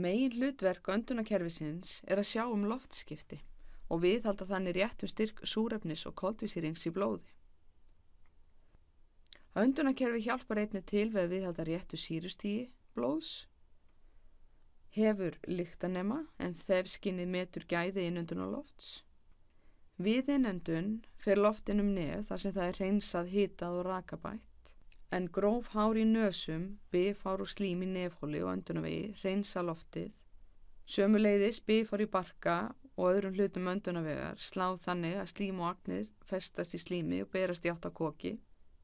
Megin hlutverk öndunakerfisins er að sjá um loftskipti og viðhalda þannig réttum styrk súrefnis og koldvísýrings í blóði. Öndunakerfi hjálpar einni til við viðhalda réttu sírustígi blóðs, hefur líktanema en þefskinnið metur gæði innöndun og lofts. Við innöndun fer loftinum nefn þar sem það er hreinsað, hitað og rakabætt en gróf hár í nösum, bifár og slím í nefhóli og öndunavegi, reynsa loftið. Sjömuleiðis bifár í barka og öðrum hlutum öndunavegar sláð þannig að slím og agnir festast í slími og berast í áttakoki.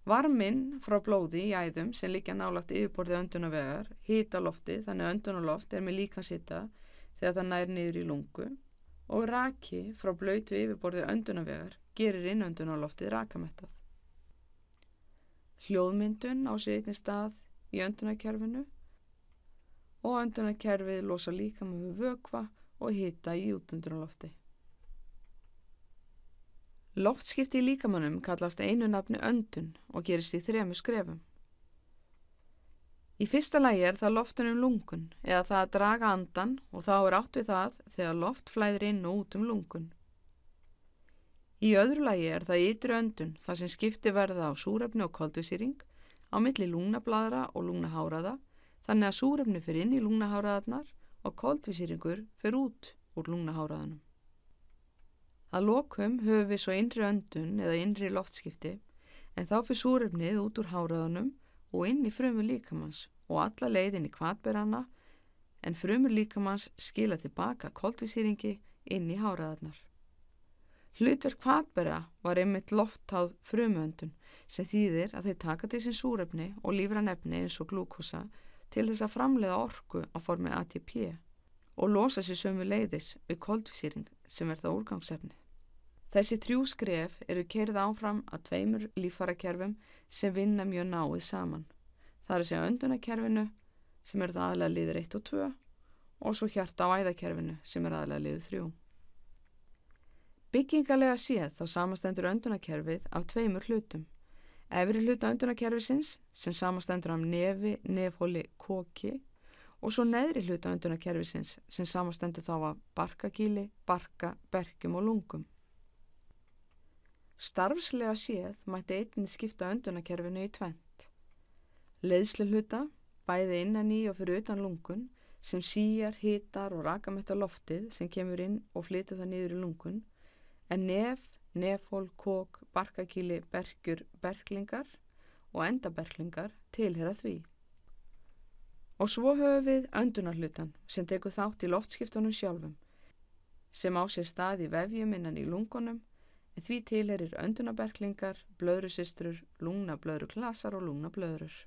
Varminn frá blóði í æðum sem líka nálagt yfirborðið öndunavegar hýta loftið þannig að öndunaloft er með líkansýta þegar það nær niður í lungu og raki frá blötu yfirborðið öndunavegar gerir innöndunaloftið rakamettað. Hljóðmyndun á sér einnig stað í öndunarkerfinu og öndunarkerfið losa líka með vökva og hita í útundunarlofti. Loftskipti í líkamannum kallast einu nafni öndun og gerist í þremu skrefum. Í fyrsta lægi er það loftun um lungun eða það að draga andan og þá er átt við það þegar loft flæðir inn og út um lungun. Í öðru lagi er það ytri öndun þar sem skipti verða á súrefni og koldusýring á milli lungnablaðra og lungnaháraða þannig að súrefni fyrir inn í lungnaháraðarnar og koldusýringur fyrir út úr lungnaháraðanum. Að lokum höfum við svo innri öndun eða innri loftskipti en þá fyrir súrefnið út úr háraðanum og inn í frömu líkamanns og alla leiðin í kvartberana en frömu líkamanns skila tilbaka koldusýringi inn í háraðarnar. Hlutverk fatbera var einmitt lofttáð frumöndun sem þýðir að þeir taka til sín súrefni og lífran efni eins og glúkosa til þess að framleiða orku á formi ATP og losa sér sömu leiðis við koldvísýring sem verða úrgangsefni. Þessi þrjú skref eru kerið áfram að tveimur lífarakerfum sem vinna mjög náið saman. Það er sér öndunakerfinu sem er aðlega liður 1 og 2 og svo hjarta á æðakerfinu sem er aðlega liður 3. Byggingalega séð þá samastendur öndunakerfið af tveimur hlutum. Efri hluta öndunakerfisins sem samastendur af nefi, nefhóli, koki og svo neðri hluta öndunakerfisins sem samastendur þá af barkakíli, barka, bergjum og lungum. Starfslega séð mætti einnig skipta öndunakerfinu í tvent. Leðslu hluta, bæði innan í og fyrir utan lungun, sem síjar, hitar og rakametta loftið sem kemur inn og flytur það niður í lungun en nef, nefól, kók, barkakíli, bergjur, berglingar og endaberglingar tilhera því. Og svo höfum við öndunarlutan sem tekur þátt í loftskiptunum sjálfum sem á sér stað í vefjum innan í lungunum en því tilherir öndunarberglingar, blöðrusistrur, lungnablöðruklasar og lungnablöðrur.